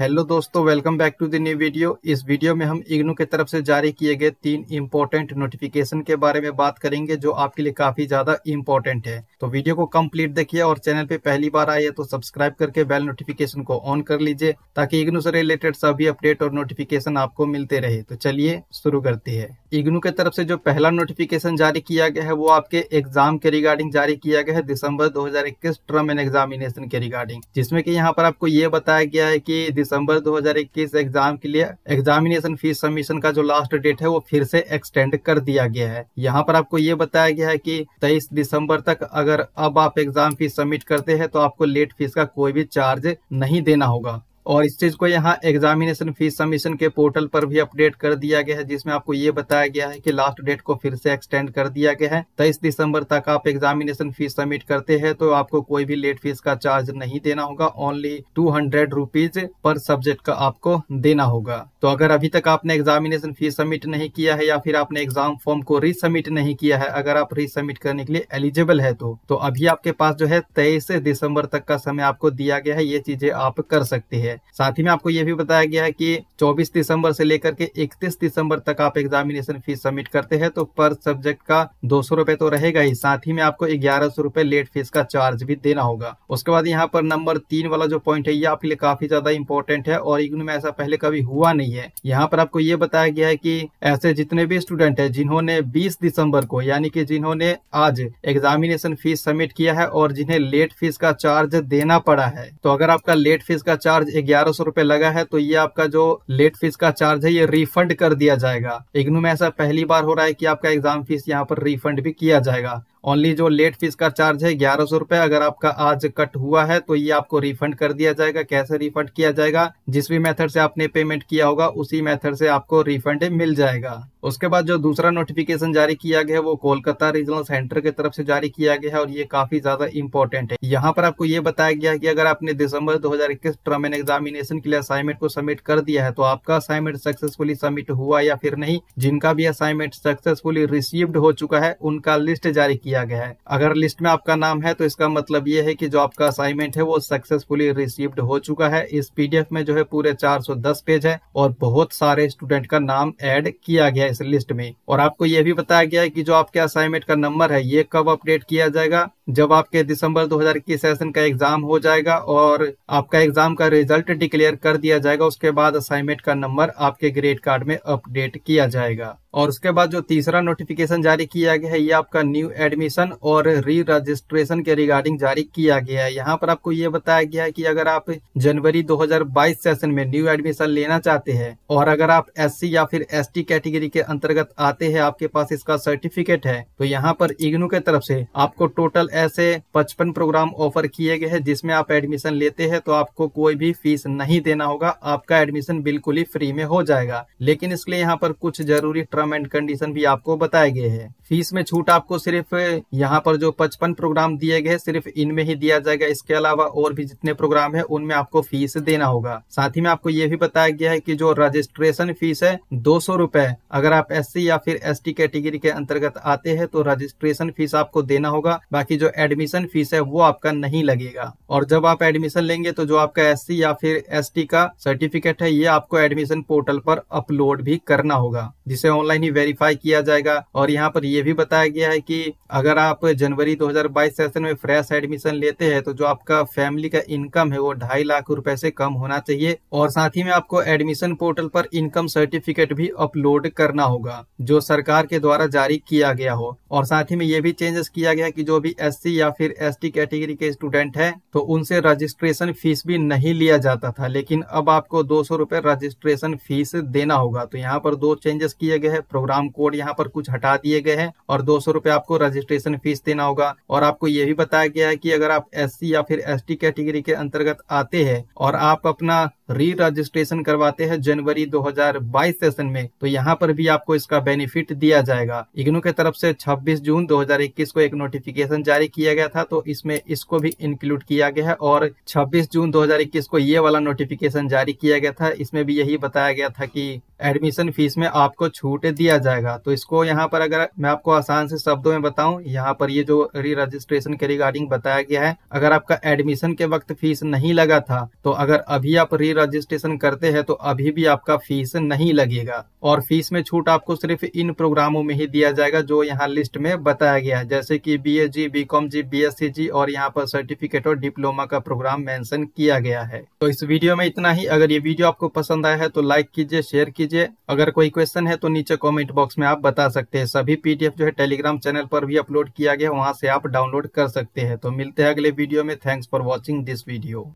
hello दोस्तों welcome back to the new video इस video में हम इग्नू की तरफ से जारी किए गए तीन इम्पोर्टेंट नोटिफिकेशन के बारे में बात करेंगे जो आपके लिए काफी ज्यादा इम्पोर्टेंट है तो वीडियो को कंप्लीट देखिए और चैनल पे पहली बार आए तो सब्सक्राइब करके बेल नोटिफिकेशन को ऑन कर लीजिए ताकि इग्नू से रिलेटेड सभी अपडेट और नोटिफिकेशन आपको मिलते रहे तो चलिए शुरू करते हैं इग्नू के तरफ से जो पहला नोटिफिकेशन जारी किया गया है वो आपके एग्जाम के रिगार्डिंग जारी किया गया है दिसंबर 2021 ट्रम एंड एग्जामिनेशन के रिगार्डिंग जिसमें कि यहाँ पर आपको ये बताया गया है कि दिसंबर 2021 एग्जाम के लिए एग्जामिनेशन फीस सबमिशन का जो लास्ट डेट है वो फिर से एक्सटेंड कर दिया गया है यहाँ पर आपको ये बताया गया है कि 23 दिसंबर तक अगर अब आप एग्जाम फीस सबमिट करते हैं तो आपको लेट फीस का कोई भी चार्ज नहीं देना होगा और इस चीज़ को यहाँ एग्जामिनेशन फीस सबमिशन के पोर्टल पर भी अपडेट कर दिया गया है जिसमें आपको ये बताया गया है कि लास्ट डेट को फिर से एक्सटेंड कर दिया गया है तेईस दिसंबर तक आप एग्जामिनेशन फीस सबमिट करते हैं तो आपको कोई भी लेट फीस का चार्ज नहीं देना होगा only two hundred rupees per subject का आपको देना होगा तो अगर अभी तक आपने एग्जामिनेशन फीस सबमिट नहीं किया है या फिर आपने एग्जाम फॉर्म को रीसबमिट नहीं किया है अगर आप रीसबमिट करने के लिए एलिजिबल है तो तो अभी आपके पास जो है तेईस दिसंबर तक का समय आपको दिया गया है ये चीजें आप कर सकते हैं साथ ही में आपको ये भी बताया गया है कि चौबीस दिसंबर से लेकर के इकतीस दिसंबर तक आप एग्जामिनेशन फीस सबमिट करते हैं तो पर सब्जेक्ट का दो सौ तो रहेगा ही साथ ही में आपको ग्यारह सौ लेट फीस का चार्ज भी देना होगा उसके बाद यहाँ पर नंबर तीन वाला जो पॉइंट है ये आपके लिए काफी ज्यादा इंपॉर्टेंट है और इग्नू में ऐसा पहले कभी हुआ नहीं नहीं है यहाँ पर आपको ये बताया गया है कि ऐसे जितने भी स्टूडेंट हैं जिन्होंने 20 दिसंबर को यानी कि जिन्होंने आज एग्जामिनेशन फीस सबमिट किया है और जिन्हें लेट फीस का चार्ज देना पड़ा है तो अगर आपका लेट फीस का चार्ज ग्यारह सौ रूपए लगा है तो ये आपका जो लेट फीस का चार्ज है ये रिफंड कर दिया जाएगा इग्नू में ऐसा पहली बार हो रहा है की आपका एग्जाम फीस यहाँ पर रिफंड भी किया जाएगा ओनली जो लेट फीस का चार्ज है ग्यारह सौ रूपए अगर आपका आज कट हुआ है तो ये आपको रिफंड कर दिया जाएगा कैसे रिफंड किया जाएगा जिस भी मेथड से आपने पेमेंट किया होगा होगा उसी मेथड से आपको रिफंड मिल जाएगा उसके बाद जो दूसरा नोटिफिकेशन जारी किया गया है वो कोलकाता रीजनल सेंटर की तरफ से जारी किया गया है और ये काफी ज्यादा इंपॉर्टेंट है यहाँ पर आपको ये बताया गया कि अगर आपने दिसंबर 2021 हजार एंड एग्जामिनेशन के लिए असाइनमेंट को सबमिट कर दिया है तो आपका असाइनमेंट सक्सेसफुली सबमिट हुआ या फिर नहीं जिनका भी असाइनमेंट सक्सेसफुली रिसीव्ड हो चुका है उनका लिस्ट जारी किया गया है अगर लिस्ट में आपका नाम है तो इसका मतलब ये है की जो आपका असाइनमेंट है वो सक्सेसफुली रिसीव्ड हो चुका है इस पीडीएफ में जो है पूरे चार पेज है और बहुत सारे स्टूडेंट का नाम एड किया गया इस लिस्ट में और आपको यह भी बताया गया है कि जो आपके असाइनमेंट का नंबर है ये कब अपडेट किया जाएगा जब आपके दिसंबर 2021 सेशन का एग्जाम हो जाएगा और आपका एग्जाम का रिजल्ट डिक्लेयर कर दिया जाएगा उसके बाद असाइनमेंट का नंबर आपके ग्रेड कार्ड में अपडेट किया जाएगा और उसके बाद जो तीसरा नोटिफिकेशन जारी किया गया है ये आपका न्यू एडमिशन और री रजिस्ट्रेशन के रिगार्डिंग जारी किया गया है यहाँ पर आपको ये बताया गया है कि अगर आप जनवरी 2022 सेशन में न्यू एडमिशन लेना चाहते हैं और अगर आप एससी या फिर एसटी कैटेगरी के अंतर्गत आते हैं आपके पास इसका सर्टिफिकेट है तो यहाँ पर इग्नू के तरफ से आपको टोटल ऐसे पचपन प्रोग्राम ऑफर किए गए है जिसमे आप एडमिशन लेते हैं तो आपको कोई भी फीस नहीं देना होगा आपका एडमिशन बिल्कुल ही फ्री में हो जाएगा लेकिन इसके लिए यहाँ पर कुछ जरूरी टर्म एंड कंडीशन भी आपको बताए गए हैं फीस में छूट आपको सिर्फ यहाँ पर जो पचपन प्रोग्राम दिए गए सिर्फ इनमें ही दिया जाएगा इसके अलावा और भी जितने प्रोग्राम है उनमें आपको फीस देना होगा साथ ही में आपको ये भी बताया गया है की जो रजिस्ट्रेशन फीस है दो सौ अगर आप एस या फिर एस कैटेगरी के अंतर्गत आते हैं तो रजिस्ट्रेशन फीस आपको देना होगा बाकी जो एडमिशन फीस है वो आपका नहीं लगेगा और जब आप एडमिशन लेंगे तो जो आपका एस या फिर एस का सर्टिफिकेट है ये आपको एडमिशन पोर्टल पर अपलोड भी करना होगा जिसे ऑनलाइन ही वेरीफाई किया जाएगा और यहाँ पर यह भी बताया गया है कि अगर आप जनवरी 2022 सेशन में फ्रेश एडमिशन लेते हैं तो जो आपका फैमिली का इनकम है वो ढाई लाख रुपए से कम होना चाहिए और साथ ही में आपको एडमिशन पोर्टल पर इनकम सर्टिफिकेट भी अपलोड करना होगा जो सरकार के द्वारा जारी किया गया हो और साथ ही में ये भी चेंजेस किया गया की जो भी एस या फिर एस कैटेगरी के स्टूडेंट है तो उनसे रजिस्ट्रेशन फीस भी नहीं लिया जाता था लेकिन अब आपको दो सौ रजिस्ट्रेशन फीस देना होगा तो यहाँ पर दो चेंजेस किए गए हैं प्रोग्राम कोड यहाँ पर कुछ हटा दिए गए हैं और दो सौ आपको रजिस्ट्रेशन फीस देना होगा और आपको ये भी बताया गया है की अगर आप एस या फिर एस कैटेगरी के अंतर्गत आते हैं और आप अपना री रजिस्ट्रेशन करवाते हैं जनवरी 2022 सेशन में तो यहाँ पर भी आपको इसका बेनिफिट दिया जाएगा इग्नू के तरफ से 26 जून 2021 को एक नोटिफिकेशन जारी किया गया था तो इसमें इसको भी इंक्लूड किया गया है और 26 जून 2021 को ये वाला नोटिफिकेशन जारी किया गया था इसमें भी यही बताया गया था कि एडमिशन फीस में आपको छूट दिया जाएगा तो इसको यहाँ पर अगर मैं आपको आसान से शब्दों में बताऊं यहाँ पर ये जो री रजिस्ट्रेशन के रिगार्डिंग बताया गया है अगर आपका एडमिशन के वक्त फीस नहीं लगा था तो अगर अभी आप री रजिस्ट्रेशन करते हैं तो अभी भी आपका फीस नहीं लगेगा और फीस में छूट आपको सिर्फ इन प्रोग्रामों में ही दिया जाएगा जो यहाँ लिस्ट में बताया गया है जैसे की बी एस जी बी कॉम जी बी एस सी जी और यहाँ पर सर्टिफिकेट और डिप्लोमा का प्रोग्राम मेंशन किया गया है तो इस वीडियो में इतना ही अगर ये वीडियो आपको पसंद आया है तो लाइक कीजिए शेयर कीजिए लीजिए अगर कोई क्वेश्चन है तो नीचे कमेंट बॉक्स में आप बता सकते हैं सभी पीडीएफ जो है टेलीग्राम चैनल पर भी अपलोड किया गया वहां से आप डाउनलोड कर सकते हैं तो मिलते हैं अगले वीडियो में thanks for watching this video